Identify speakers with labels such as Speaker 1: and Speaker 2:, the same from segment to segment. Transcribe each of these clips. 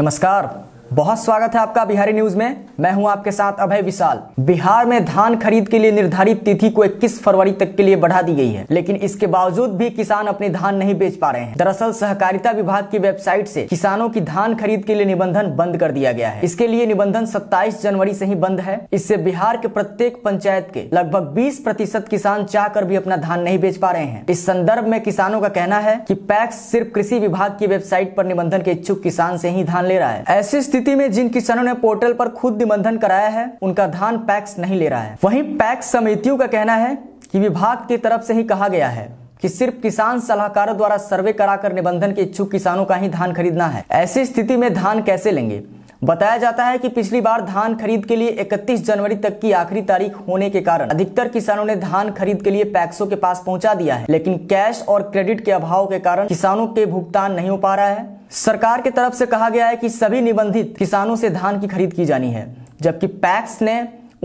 Speaker 1: नमस्कार बहुत स्वागत है आपका बिहारी न्यूज में मैं हूं आपके साथ अभय विशाल बिहार में धान खरीद के लिए निर्धारित तिथि को 21 फरवरी तक के लिए बढ़ा दी गई है लेकिन इसके बावजूद भी किसान अपने धान नहीं बेच पा रहे हैं दरअसल सहकारिता विभाग की वेबसाइट से किसानों की धान खरीद के लिए निबंधन बंद कर दिया गया है इसके लिए निबंधन सत्ताईस जनवरी ऐसी ही बंद है इससे बिहार के प्रत्येक पंचायत के लगभग बीस किसान चाह कर भी अपना धान नहीं बेच पा रहे हैं इस संदर्भ में किसानों का कहना है की पैक्स सिर्फ कृषि विभाग की वेबसाइट आरोप निबंधन के इच्छुक किसान ऐसी ही धान ले रहा है ऐसी स्थिति में जिन किसानों ने पोर्टल पर खुद निबंधन कराया है उनका धान पैक्स नहीं ले रहा है वहीं पैक्स समितियों का कहना है कि विभाग की तरफ से ही कहा गया है कि सिर्फ किसान सलाहकारों द्वारा सर्वे कराकर निबंधन के इच्छुक किसानों का ही धान खरीदना है ऐसी स्थिति में धान कैसे लेंगे बताया जाता है कि पिछली बार धान खरीद के लिए 31 जनवरी तक की आखिरी तारीख होने के कारण अधिकतर किसानों ने धान खरीद के लिए पैक्सों के पास पहुंचा दिया है लेकिन कैश और क्रेडिट के अभाव के कारण किसानों के भुगतान नहीं हो पा रहा है सरकार के तरफ से कहा गया है कि सभी निबंधित किसानों से धान की खरीद की जानी है जबकि पैक्स ने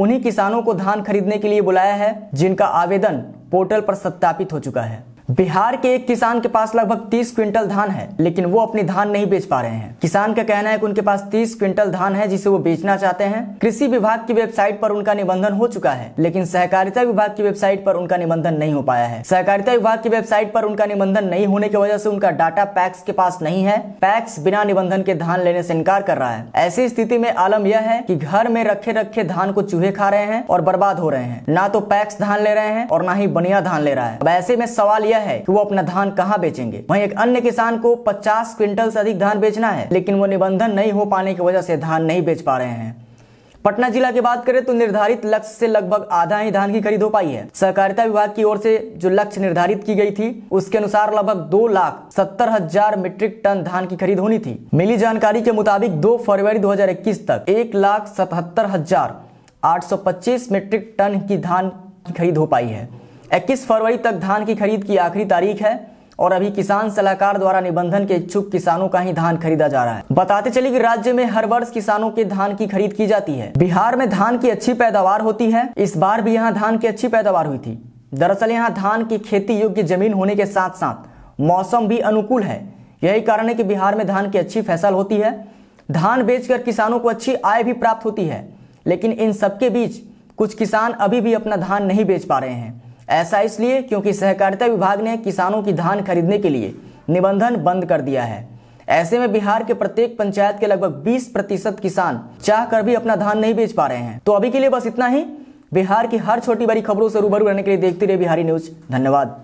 Speaker 1: उन्हीं किसानों को धान खरीदने के लिए बुलाया है जिनका आवेदन पोर्टल पर सत्यापित हो चुका है बिहार के एक किसान के पास लगभग 30 क्विंटल धान है लेकिन वो अपनी धान नहीं बेच पा रहे हैं किसान का कहना है कि उनके पास 30 क्विंटल धान है जिसे वो बेचना चाहते हैं कृषि विभाग की वेबसाइट पर उनका निबंधन हो चुका है लेकिन सहकारिता विभाग की वेबसाइट पर उनका निबंधन नहीं हो पाया है सहकारिता विभाग की वेबसाइट पर उनका निबंधन नहीं होने की वजह से उनका डाटा पैक्स के पास नहीं है पैक्स बिना निबंधन के धान लेने से इनकार कर रहा है ऐसी स्थिति में आलम यह है की घर में रखे रखे धान को चूहे खा रहे हैं और बर्बाद हो रहे हैं ना तो पैक्स धान ले रहे हैं और ना ही बनिया धान ले रहा है अब ऐसे में सवाल यह है कि वो अपना धान कहाँ बेचेंगे वहीं एक अन्य किसान को 50 क्विंटल से अधिक धान बेचना है लेकिन वो निबंधन नहीं हो पाने की वजह से धान नहीं बेच पा रहे हैं पटना जिला की बात करें तो निर्धारित लक्ष्य से लगभग आधा ही धान की खरीद हो पाई है सहकारिता विभाग की ओर से जो लक्ष्य निर्धारित की गई थी उसके अनुसार लगभग दो लाख सत्तर हजार मीट्रिक टन धान की खरीद होनी थी मिली जानकारी के मुताबिक दो फरवरी 2021 तक एक लाख सतहत्तर हजार आठ सौ पच्चीस मीट्रिक टन की धान की खरीद हो पाई है इक्कीस फरवरी तक धान की खरीद की आखिरी तारीख है और अभी किसान सलाहकार द्वारा निबंधन के इच्छुक किसानों का ही धान खरीदा जा रहा है बताते चले कि राज्य में हर वर्ष किसानों के धान की खरीद की जाती है बिहार में धान की अच्छी पैदावार होती है इस बार भी यहाँ धान की अच्छी पैदावार हुई थी दरअसल यहाँ धान की खेती योग्य जमीन होने के साथ साथ मौसम भी अनुकूल है यही कारण है कि बिहार में धान की अच्छी फसल होती है धान बेचकर किसानों को अच्छी आय भी प्राप्त होती है लेकिन इन सबके बीच कुछ किसान अभी भी अपना धान नहीं बेच पा रहे हैं ऐसा इसलिए क्योंकि सहकारिता विभाग ने किसानों की धान खरीदने के लिए निबंधन बंद कर दिया है ऐसे में बिहार के प्रत्येक पंचायत के लगभग 20 प्रतिशत किसान चाह कर भी अपना धान नहीं बेच पा रहे हैं तो अभी के लिए बस इतना ही बिहार की हर छोटी बड़ी खबरों से रूबरू रहने के लिए देखते रहे बिहारी न्यूज धन्यवाद